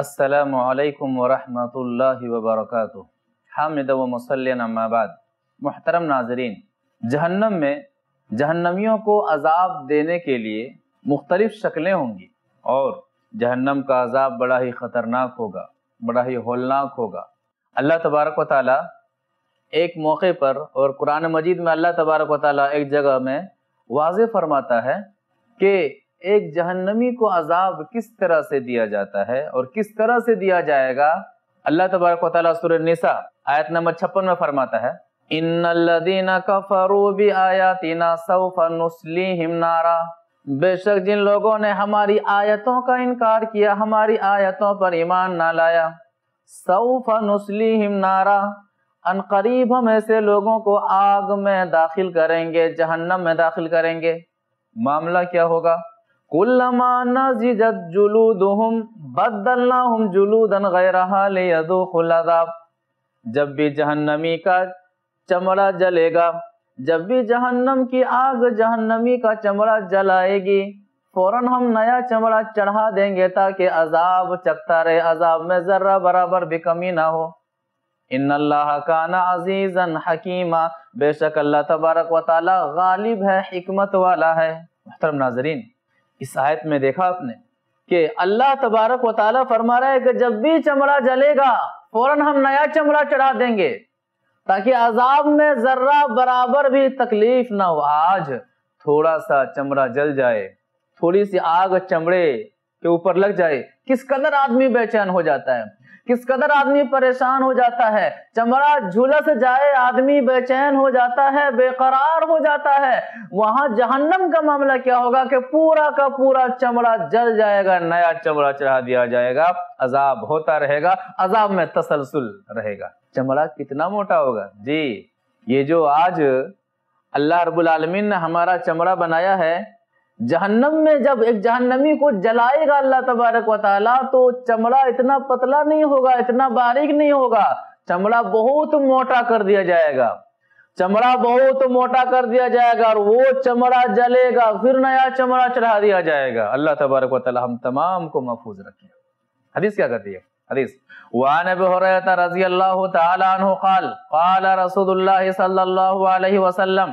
السلام علیکم ورحمۃ اللہ وبرکاتہ حامد و مسلم آباد محترم ناظرین جہنم میں جہنمیوں کو عذاب دینے کے لیے مختلف شکلیں ہوں گی اور جہنم کا عذاب بڑا ہی خطرناک ہوگا بڑا ہی ہولناک ہوگا اللہ تبارک و تعالیٰ ایک موقع پر اور قرآن مجید میں اللہ تبارک و تعالیٰ ایک جگہ میں واضح فرماتا ہے کہ ایک جہنمی کو عذاب کس طرح سے دیا جاتا ہے اور کس طرح سے دیا جائے گا اللہ تبارک و تعالیٰ آیت نمبر چھپن میں فرماتا ہے بے شک جن لوگوں نے ہماری آیتوں کا انکار کیا ہماری آیتوں پر ایمان نہ لایا سوف نسلیهم نارا ان قریب ہم ایسے لوگوں کو آگ میں داخل کریں گے جہنم میں داخل کریں گے معاملہ کیا ہوگا جب بھی جہنمی کا چمڑا جلے گا جب بھی جہنم کی آگ جہنمی کا چمڑا جلائے گی فوراً ہم نیا چمڑا چڑھا دیں گے تاکہ عذاب چکتا رہے عذاب میں ذرہ برابر بھی کمی نہ ہو ان اللہ کان عزیزا حکیمہ بے شک اللہ تبارک و تعالی غالب ہے حکمت والا ہے محترم ناظرین اس آیت میں دیکھا آپ نے کہ اللہ تبارک و تعالیٰ فرما رہا ہے کہ جب بھی چمڑا جلے گا فوراً ہم نیا چمڑا چڑھا دیں گے تاکہ عذاب میں ذرہ برابر بھی تکلیف نہ ہو آج تھوڑا سا چمڑا جل جائے تھوڑی سی آگ چمڑے کے اوپر لگ جائے کس قدر آدمی بے چین ہو جاتا ہے کس قدر آدمی پریشان ہو جاتا ہے چمڑا جھولس جائے آدمی بے چین ہو جاتا ہے بے قرار ہو جاتا ہے وہاں جہنم کا معاملہ کیا ہوگا کہ پورا کا پورا چمڑا جل جائے گا نیا چمڑا چڑھا دیا جائے گا عذاب ہوتا رہے گا عذاب میں تسلسل رہے گا چمڑا کتنا موٹا ہوگا جی یہ جو آج اللہ رب العالمین نے ہمارا چمڑا بنایا ہے جہنم میں جب ایک جہنمی کو جلائے گا اللہ تبارک و تعالیٰ تو چمڑا اتنا پتلا نہیں ہوگا اتنا باریک نہیں ہوگا چمڑا بہت موٹا کر دیا جائے گا چمڑا بہت موٹا کر دیا جائے گا اور وہ چمڑا جلے گا پھر نیا چمڑا چڑھا دیا جائے گا اللہ تبارک و تعالیٰ ہم تمام کو محفوظ رکھے حدیث کیا کہتی ہے حدیث وعن عنه قال رضی اللہ الله صلی اللہ علیہ وسلم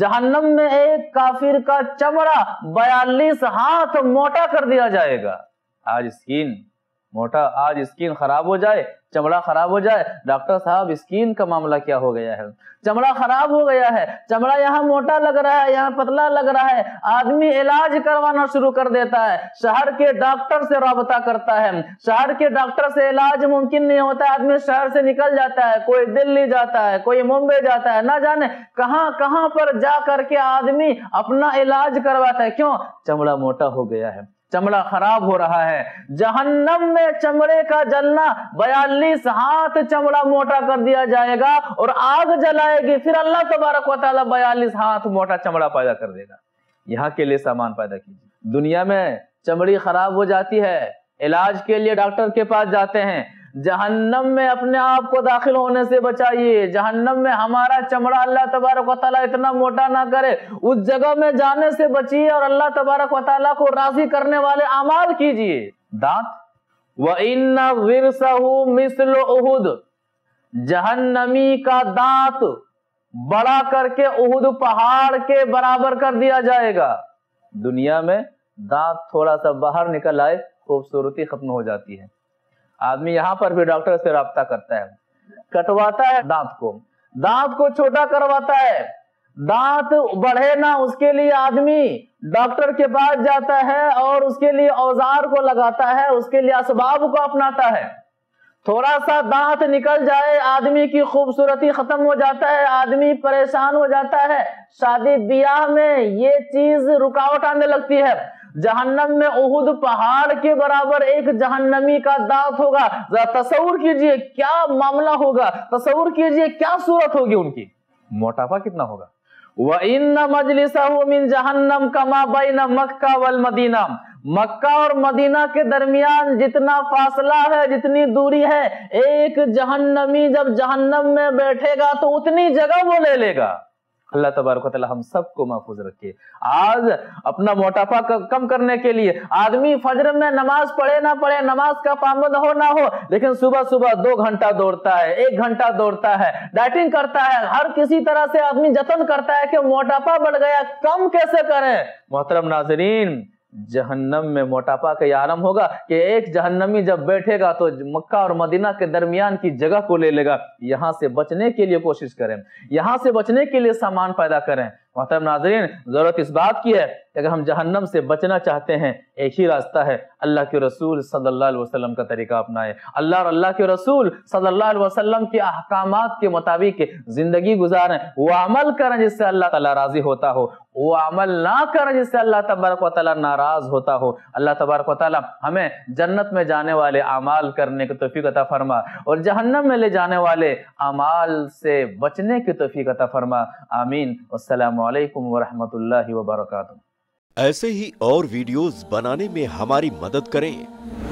جہنم میں ایک کافر کا چمڑا بیالیس ہاتھ موٹا کر دیا جائے گا آج اسکین موٹا آج اسکین خراب ہو جائے چمڑا خراب ہو جائے ڈاکٹر صاحب اسکین کا معاملہ کیا ہو گیا ہے چمڑا چمڑا خراب ہو گیا ہے یہاں پتلا لگ رہا ہے آدمی علاج کروانا شروع کر دیتا ہے شہر کے ڈاکٹر سے رابطہ کرتا ہے شہر کے ڈاکٹر سے علاج ممکن نہیں ہوتا ہے آدمی شہر سے نکل جاتا ہے کوئی دلی جاتا ہے کوئی ممبئی جاتا ہے نہ جانے کہاں کہاں پر جا کر کے آدمی اپنا علاج کرواتا ہے کیوں چمڑا موٹا ہو گیا ہے چمڑا خراب ہو رہا ہے جہنم میں چمڑے کا جلنا بیالیس ہاتھ چمڑا موٹا کر دیا جائے گا اور آگ جلائے گی پھر اللہ تبارک و تعالیٰ بیالیس ہاتھ موٹا چمڑا پیدا کر دے گا یہاں کے لیے سامان پیدا کیجیے دنیا میں چمڑی خراب ہو جاتی ہے علاج کے لیے ڈاکٹر کے پاس جاتے ہیں جہنم میں اپنے آپ کو داخل ہونے سے بچائیے جہنم میں ہمارا چمڑا اللہ تبارک و تعالیٰ اتنا موٹا نہ کرے اس جگہ میں جانے سے بچیے اور اللہ تبارک و تعالیٰ کو راضی کرنے والے اعمال کیجیے دانت وَإِنَّ غِرْسَهُ مِثْلُ اُحُد جہنمی کا دانت بڑا کر کے اہد پہاڑ کے برابر کر دیا جائے گا دنیا میں دانت تھوڑا سا باہر نکل آئے خوبصورتی ختم ہو جاتی ہے آدمی یہاں پر بھی ڈاکٹر سے رابطہ کرتا ہے کٹواتا ہے دانت کو دانت کو چھوٹا کرواتا ہے دانت بڑھے نہ اس کے لیے آدمی ڈاکٹر کے پاس جاتا ہے اور اس کے لیے اوزار کو لگاتا ہے اس کے لیے اسباب کو اپناتا ہے تھوڑا سا دانت نکل جائے آدمی کی خوبصورتی ختم ہو جاتا ہے آدمی پریشان ہو جاتا ہے شادی بیاہ میں یہ چیز رکاوٹ آنے لگتی ہے جہنم میں اہد پہاڑ کے برابر ایک جہنمی کا دانت ہوگا تصور کیجئے کیا معاملہ ہوگا تصور کیجئے کیا صورت ہوگی ان کی موٹاپا کتنا ہوگا وَإِنَّ مَجْلِسَهُ مِن جَهَنَّمْ كَمَا بَيْنَ مَكَّةَ وَالْمَدِينَ مکہ اور مدینہ کے درمیان جتنا فاصلہ ہے جتنی دوری ہے ایک جہنمی جب جہنم میں بیٹھے گا تو اتنی جگہ وہ لے لے گا اللہ تبارک و تعالی ہم سب کو محفوظ رکھے آج اپنا موٹاپا کم کرنے کے لیے آدمی فجر میں نماز پڑھے نہ پڑھے نماز کا پابند ہو نہ ہو لیکن صبح صبح دو گھنٹہ دوڑتا ہے ایک گھنٹہ دوڑتا ہے ڈائٹنگ کرتا ہے ہر کسی طرح سے آدمی جتن کرتا ہے کہ موٹاپا بڑھ گیا کم کیسے کریں محترم ناظرین جہنم میں موٹاپا کا یہ عالم ہوگا کہ ایک جہنمی جب بیٹھے گا تو مکہ اور مدینہ کے درمیان کی جگہ کو لے لے گا یہاں سے بچنے کے لیے کوشش کریں یہاں سے بچنے کے لیے سامان پیدا کریں محترم ناظرین ضرورت اس بات کی ہے کہ اگر ہم جہنم سے بچنا چاہتے ہیں ایک ہی راستہ ہے اللہ کے رسول صلی اللہ علیہ وسلم کا طریقہ اپنائے اللہ اور اللہ کے رسول صلی اللہ علیہ وسلم کے احکامات کے مطابق زندگی گزاریں وہ عمل کریں جس سے اللہ تعالیٰ راضی ہوتا ہو وہ عمل نہ کریں جس سے اللہ تبارک و تعالیٰ ناراض ہوتا ہو اللہ تبارک و تعالیٰ ہمیں جنت میں جانے والے اعمال کرنے کی توفیق عطا فرما اور جہنم میں لے جانے والے اعمال سے بچنے کی توفیق عطا فرما آمین علیکم ورحمۃ اللہ وبرکاتہ ایسے ہی اور ویڈیوز بنانے میں ہماری مدد کریں